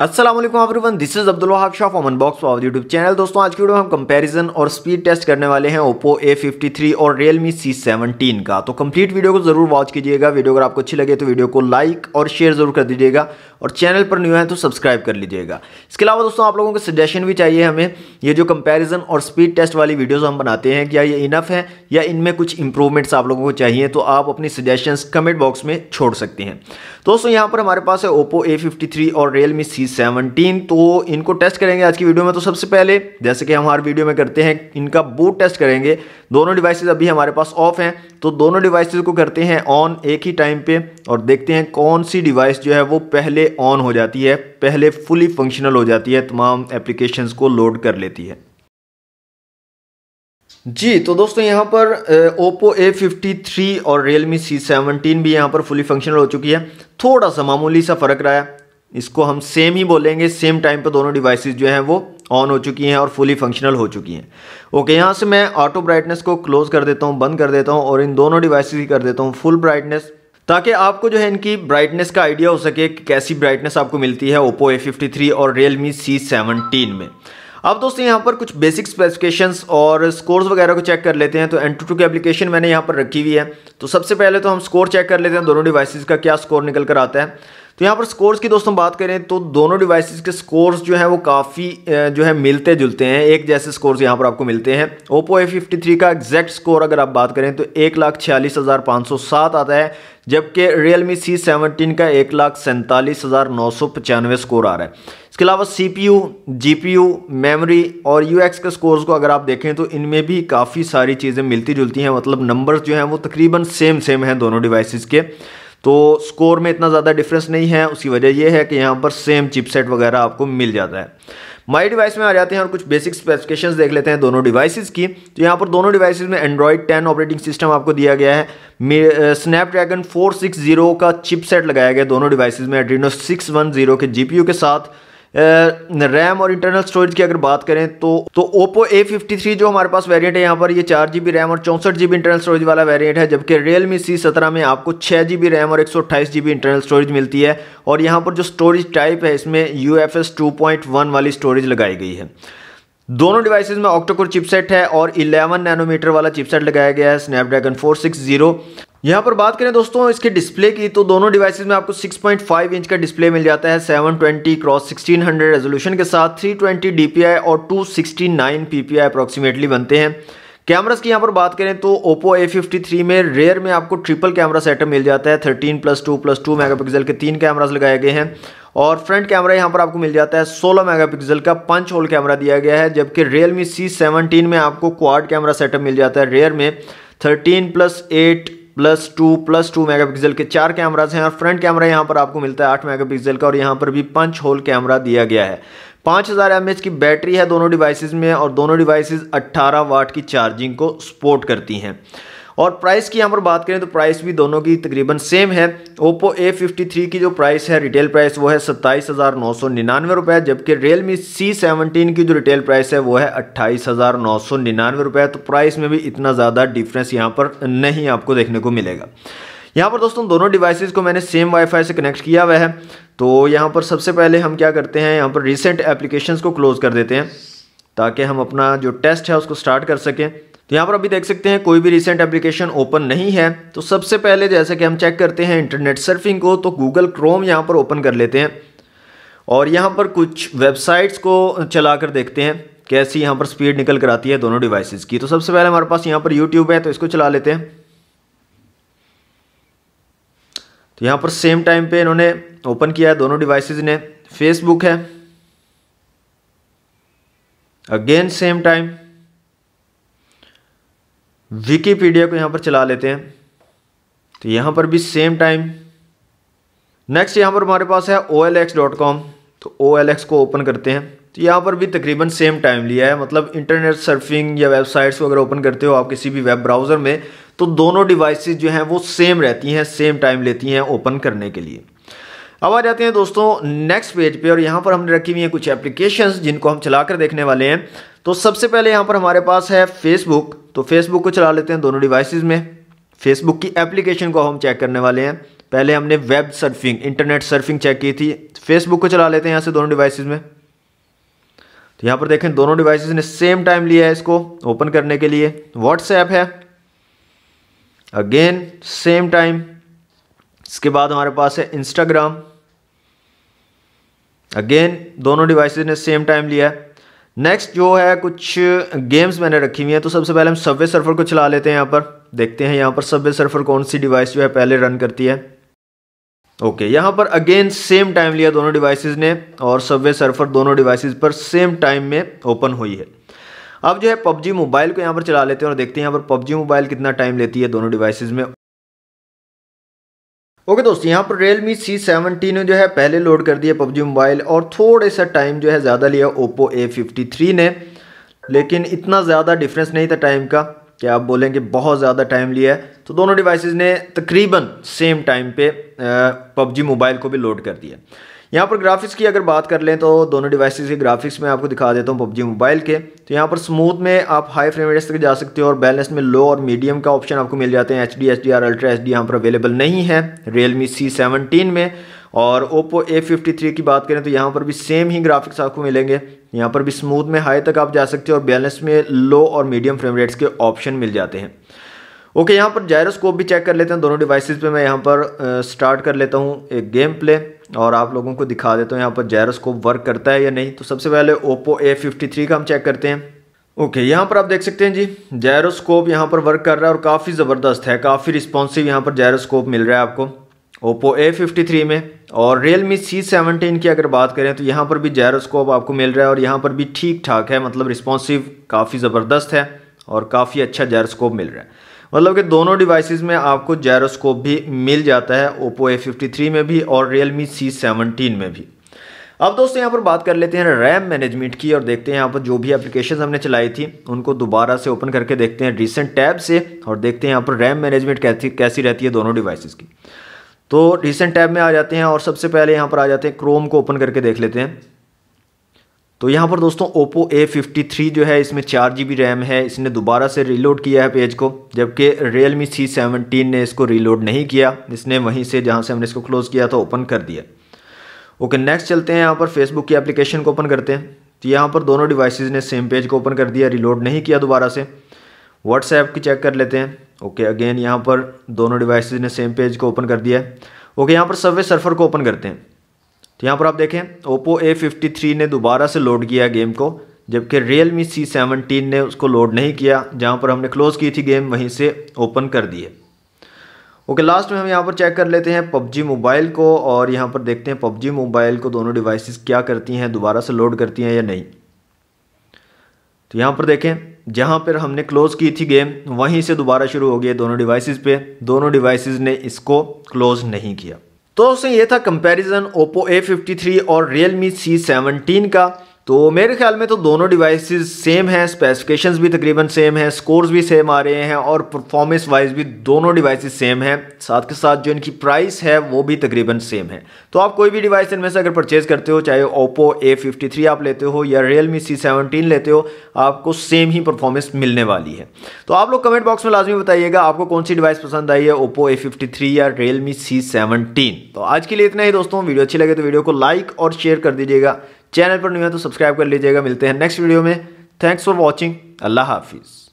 असलम अब्रवन this is Abdul Wahab शॉफ Aman box of YouTube channel दोस्तों आज की वीडियो में हम कंपैरिजन और स्पीड टेस्ट करने वाले हैं ओप्पो A53 और Realme C17 का तो कंप्लीट वीडियो को ज़रूर वॉच कीजिएगा वीडियो अगर आपको अच्छी लगे तो वीडियो को लाइक और शेयर ज़रूर कर दीजिएगा और चैनल पर न्यू है तो सब्सक्राइब कर लीजिएगा इसके अलावा दोस्तों आप लोगों के सजेशन भी चाहिए हमें ये जो कंपेरिजन और स्पीड टेस्ट वाली वीडियोज़ हम बनाते हैं क्या ये इनफ है या इनमें कुछ इंप्रूवमेंट्स आप लोगों को चाहिए तो आप अपनी सजेशन कमेंट बॉक्स में छोड़ सकते हैं दोस्तों यहाँ पर हमारे पास है ओप्पो ए और रियलमी सी सेवनटीन तो इनको टेस्ट करेंगे आज की वीडियो में तो सबसे पहले जैसे कि हम हर वीडियो में करते हैं इनका बूट टेस्ट करेंगे दोनों डिवाइसेस अभी हमारे पास ऑफ हैं तो दोनों डिवाइसेस को करते हैं ऑन एक ही टाइम पे और देखते हैं कौन सी डिवाइस जो है वो पहले ऑन हो जाती है पहले फुली फंक्शनल हो जाती है तमाम एप्लीकेशन को लोड कर लेती है जी तो दोस्तों यहाँ पर ओप्पो ए और रियल मी सी भी यहाँ पर फुली फंक्शनल हो चुकी है थोड़ा सा मामूली सा फ़र्क रहा है इसको हम सेम ही बोलेंगे सेम टाइम पर दोनों डिवाइसेस जो हैं वो ऑन हो चुकी हैं और फुली फंक्शनल हो चुकी हैं ओके यहाँ से मैं ऑटो ब्राइटनेस को क्लोज़ कर देता हूँ बंद कर देता हूँ और इन दोनों डिवाइसेस ही कर देता हूँ फुल ब्राइटनेस ताकि आपको जो है इनकी ब्राइटनेस का आइडिया हो सके कि कैसी ब्राइटनेस आपको मिलती है ओप्पो ए और रियल मी में अब दोस्तों यहाँ पर कुछ बेसिक स्पेसिफिकेशंस और स्कोर्स वगैरह को चेक कर लेते हैं तो एन टू की एप्लीकेशन मैंने यहाँ पर रखी हुई है तो सबसे पहले तो हम स्कोर चेक कर लेते हैं दोनों डिवाइसेस का क्या स्कोर निकल कर आता है तो यहाँ पर स्कोर्स की दोस्तों बात करें तो दोनों डिवाइसेस के स्कोर्स जो हैं वो काफ़ी जो है मिलते जुलते हैं एक जैसे स्कोर्स यहाँ पर आपको मिलते हैं ओप्पो ए फिफ्टी थ्री का एग्जैक्ट स्कोर अगर आप बात करें तो एक लाख छियालीस हज़ार पाँच सौ सात आता है जबकि रियल मी सी सेवनटीन का एक लाख सैंतालीस हज़ार नौ सौ पचानवे स्कोर आ रहा है इसके अलावा C P U G P U memory और यू एक्स के स्कोर्स को अगर आप देखें तो इनमें भी काफ़ी सारी चीज़ें मिलती जुलती हैं मतलब नंबर्स जो हैं वो तकरीबन सेम सेम हैं दोनों डिवाइसेस के तो स्कोर में इतना ज़्यादा डिफरेंस नहीं है उसकी वजह यह है कि यहाँ पर सेम चिपसेट वगैरह आपको मिल जाता है माई डिवाइस में आ जाते हैं और कुछ बेसिक स्पेसिफिकेशंस देख लेते हैं दोनों डिवाइसेस की तो यहाँ पर दोनों डिवाइसेस में एंड्रॉयड 10 ऑपरेटिंग सिस्टम आपको दिया गया है स्नैपड्रैगन 460 का चिपसेट लगाया गया दोनों डिवाइसेस में एड्रीनो 610 के जीपीयू के साथ रैम और इंटरनल स्टोरेज की अगर बात करें तो तो ओप्पो ए जो हमारे पास वेरिएंट है यहाँ पर ये चार जी रैम और चौंसठ जी इंटरनल स्टोरेज वाला वेरिएंट है जबकि रियलमी सी सत्रह में आपको छः जी रैम और एक सौ इंटरनल स्टोरेज मिलती है और यहाँ पर जो स्टोरेज टाइप है इसमें U F S two point one वाली स्टोरेज लगाई गई है दोनों डिवाइसेज में ऑक्टोकोर चिपसेट है और 11 नैनोमीटर वाला चिपसेट लगाया गया है स्नैपड्रैगन 460 यहाँ पर बात करें दोस्तों इसके डिस्प्ले की तो दोनों डिवाइसेस में आपको 6.5 इंच का डिस्प्ले मिल जाता है 720 क्रॉस 1600 रेजोल्यूशन के साथ 320 dpi और 269 ppi अप्रॉक्सीमेटली बनते हैं कैमरास की यहाँ पर बात करें तो ओप्पो A53 में रेयर में आपको ट्रिपल कैमरा सेटअप मिल जाता है 13 plus two plus two megapixel के तीन कैमराज लगाए गए हैं और फ्रंट कैमरा यहाँ पर आपको मिल जाता है 16 मेगापिक्सल का पंच होल कैमरा दिया गया है जबकि रियल मी सी में आपको क्वाड कैमरा सेटअप मिल जाता है रेयर में thirteen plus eight plus two plus two megapixel के चार कैमराज हैं और फ्रंट कैमरा यहाँ पर आपको मिलता है आठ मेगापिक्सल का और यहाँ पर भी पंच होल कैमरा दिया गया है पाँच हज़ार एम की बैटरी है दोनों डिवाइसेस में और दोनों डिवाइसेस 18 वाट की चार्जिंग को सपोर्ट करती हैं और प्राइस की यहाँ पर बात करें तो प्राइस भी दोनों की तकरीबन सेम है ओप्पो ए फिफ्टी थ्री की जो प्राइस है रिटेल प्राइस वो है सत्ताईस हज़ार नौ सौ निन्यानवे रुपये जबकि रियल मी सी सेवनटीन की जो रिटेल प्राइस है वो है अट्ठाईस हज़ार नौ सौ निन्यानवे रुपये तो प्राइस में भी इतना ज़्यादा डिफरेंस यहाँ पर नहीं आपको देखने को मिलेगा यहाँ पर दोस्तों दोनों डिवाइसेस को मैंने सेम वाईफाई से कनेक्ट किया हुआ है तो यहाँ पर सबसे पहले हम क्या करते हैं यहाँ पर रिसेंट एप्लीकेशंस को क्लोज़ कर देते हैं ताकि हम अपना जो टेस्ट है उसको स्टार्ट कर सकें तो यहाँ पर अभी देख सकते हैं कोई भी रिसेंट एप्लीकेशन ओपन नहीं है तो सबसे पहले जैसे कि हम चेक करते हैं इंटरनेट सर्फिंग को तो गूगल क्रोम यहाँ पर ओपन कर लेते हैं और यहाँ पर कुछ वेबसाइट्स को चला कर देखते हैं कैसी यहाँ पर स्पीड निकल कर आती है दोनों डिवाइसेस की तो सबसे पहले हमारे पास यहाँ पर यूट्यूब है तो इसको चला लेते हैं तो यहाँ पर सेम टाइम पे इन्होंने ओपन किया है दोनों डिवाइसेस ने फेसबुक है अगेन सेम टाइम विकीपीडिया को यहाँ पर चला लेते हैं तो यहाँ पर भी सेम टाइम नेक्स्ट यहाँ पर हमारे पास है O L X dot com तो ओ एल एक्स को ओपन करते हैं तो यहाँ पर भी तकरीबन सेम टाइम लिया है मतलब इंटरनेट सर्फिंग या वेबसाइट्स को अगर ओपन करते हो आप किसी भी वेब ब्राउज़र में तो दोनों डिवाइसेस जो हैं वो सेम रहती हैं सेम टाइम लेती हैं ओपन करने के लिए अब आ जाते हैं दोस्तों नेक्स्ट पेज पे और यहाँ पर हमने रखी हुई हैं कुछ एप्लीकेशंस जिनको हम चलाकर देखने वाले हैं तो सबसे पहले यहाँ पर हमारे पास है फेसबुक तो फेसबुक को चला लेते हैं दोनों डिवाइसेस में फेसबुक की एप्लीकेशन को हम चेक करने वाले हैं पहले हमने web surfing internet surfing check की थी फेसबुक को चला लेते हैं यहाँ से दोनों डिवाइसिस में तो यहाँ पर देखें दोनों डिवाइसिस ने सेम टाइम लिया है इसको ओपन करने के लिए व्हाट्सएप है अगेन सेम टाइम इसके बाद हमारे पास है इंस्टाग्राम अगेन दोनों डिवाइसेस ने सेम टाइम लिया है नेक्स्ट जो है कुछ गेम्स मैंने रखी हुई हैं तो सबसे पहले हम सबवे सर्फर को चला लेते हैं यहाँ पर देखते हैं यहाँ पर सबवे सर्फर कौन सी डिवाइस जो है पहले रन करती है ओके okay, यहाँ पर अगेन सेम टाइम लिया दोनों डिवाइसेस ने और सबवे सर्फर दोनों डिवाइसेस पर सेम टाइम में ओपन हुई है अब जो है पबजी मोबाइल को यहाँ पर चला लेते हैं और देखते हैं यहाँ पर पबजी मोबाइल कितना टाइम लेती है दोनों डिवाइसेस में ओके दोस्तों यहाँ पर Realme C70 ने जो है पहले लोड कर दिया PUBG मोबाइल और थोड़े सा टाइम जो है ज़्यादा लिया Oppo A53 ने लेकिन इतना ज़्यादा डिफरेंस नहीं था टाइम का कि आप बोलेंगे बहुत ज़्यादा टाइम लिया है तो दोनों डिवाइसेस ने तकरीबन सेम टाइम पे पबजी मोबाइल को भी लोड कर दिया यहाँ पर ग्राफिक्स की अगर बात कर लें तो दोनों डिवाइसेस के ग्राफिक्स में आपको दिखा देता हूँ पबजी मोबाइल के तो यहाँ पर स्मूथ में आप हाई फ्रेम रेट्स तक जा सकते हो और बैलेंस में लो और मीडियम का ऑप्शन आपको मिल जाते हैं H D H D R ultra H D यहाँ पर अवेलेबल नहीं है रियलमी सी सेवनटीन में और ओप्पो ए फिफ्टी थ्री की बात करें तो यहाँ पर भी सेम ही ग्राफिक्स आपको मिलेंगे यहाँ पर भी स्मूथ में हाई तक आप जा सकते हो और बैलेंस में लो और मीडियम फ्रेम रेट्स के ऑप्शन मिल जाते हैं ओके okay, यहाँ पर जायरोस्कोप भी चेक कर लेते हैं दोनों डिवाइसेस पे मैं यहाँ पर स्टार्ट कर लेता हूँ एक गेम प्ले और आप लोगों को दिखा देता हूँ यहाँ पर जैरोस्कोप वर्क करता है या नहीं तो सबसे पहले ओप्पो ए फिफ्टी थ्री का हम चेक करते हैं ओके okay, यहाँ पर आप देख सकते हैं जी जैरोस्कोप यहाँ पर वर्क कर रहा है और काफ़ी ज़बरदस्त है काफ़ी रिस्पॉन्सिव यहाँ पर जैरोस्कोप मिल रहा है आपको ओप्पो ए फिफ्टी थ्री में और रियल मी सी सेवनटीन की अगर बात करें तो यहाँ पर भी जैरोस्कोप आपको मिल रहा है और यहाँ पर भी ठीक ठाक है मतलब रिस्पॉन्सिव काफ़ी ज़बरदस्त है और काफ़ी अच्छा जैरोस्कोप मिल रहा है मतलब कि दोनों डिवाइसेस में आपको जैरोस्कोप भी मिल जाता है ओप्पो ए फिफ्टी थ्री में भी और रियल मी सी सेवनटीन में भी अब दोस्तों यहाँ पर बात कर लेते हैं रैम मैनेजमेंट की और देखते हैं यहाँ पर जो भी एप्लीकेशन हमने चलाई थी उनको दोबारा से ओपन करके देखते हैं रिसेंट टैब से और देखते हैं यहाँ पर रैम मैनेजमेंट कैसी कैसी रहती है दोनों डिवाइसेस की तो रिसेंट टैब में आ जाते हैं और सबसे पहले यहाँ पर आ जाते हैं क्रोम को ओपन करके देख लेते हैं तो यहाँ पर दोस्तों ओप्पो ए फिफ्टी थ्री जो है इसमें चार जी बी रैम है इसने दोबारा से रीलोड किया है पेज को जबकि रियल मी सी सेवनटीन ने इसको रीलोड नहीं किया इसने वहीं से जहाँ से हमने इसको क्लोज़ किया था ओपन कर दिया ओके नेक्स्ट चलते हैं यहाँ पर फेसबुक की एप्लीकेशन को ओपन करते हैं तो यहाँ पर दोनों डिवाइसेस ने सेम पेज को ओपन कर दिया रीलोड नहीं किया दोबारा से व्हाट्सएप की चेक कर लेते हैं ओके अगेन यहाँ पर दोनों डिवाइसेज ने सेम पेज को ओपन कर दिया ओके यहाँ पर सर्वे सर्फर को ओपन करते हैं तो यहाँ पर आप देखें ओप्पो ए फिफ्टी थ्री ने दोबारा से लोड किया गेम को जबकि रियल मी सी सेवनटीन ने उसको लोड नहीं किया जहाँ पर हमने क्लोज़ की थी गेम वहीं से ओपन कर दिए ओके लास्ट में हम यहाँ पर चेक कर लेते हैं पबजी मोबाइल को और यहाँ पर देखते हैं पबजी मोबाइल को दोनों डिवाइसेस क्या करती हैं दोबारा से लोड करती हैं या नहीं तो यहाँ पर देखें जहाँ पर हमने क्लोज़ की थी गेम वहीं से दोबारा शुरू हो गई दोनों डिवाइसेस पे दोनों डिवाइसेस ने इसको क्लोज़ नहीं किया तो दोस्तों ये था कंपैरिजन ओप्पो A53 और Realme C17 का तो मेरे ख्याल में तो दोनों डिवाइसेस सेम हैं स्पेसिफिकेशंस भी तकरीबन सेम हैं स्कोर्स भी सेम आ रहे हैं और परफॉर्मेंस वाइज भी दोनों डिवाइसेस सेम हैं साथ के साथ जो इनकी प्राइस है वो भी तकरीबन सेम है तो आप कोई भी डिवाइस इनमें से अगर परचेज़ करते हो चाहे ओप्पो ए फिफ्टी थ्री आप लेते हो या रियल मी सी सेवनटीन लेते हो आपको सेम ही परफॉर्मेंस मिलने वाली है तो आप लोग कमेंट बॉक्स में लाजमी बताइएगा आपको कौन सी डिवाइस पसंद आई है ओप्पो ए फिफ्टी थ्री या रियल मी सी सेवनटीन तो आज के लिए इतना ही दोस्तों वीडियो अच्छी लगे तो वीडियो को लाइक और शेयर कर दीजिएगा चैनल पर नहीं है तो सब्सक्राइब कर लीजिएगा मिलते हैं नेक्स्ट वीडियो में थैंक्स फॉर वॉचिंग अल्लाह हाफिज़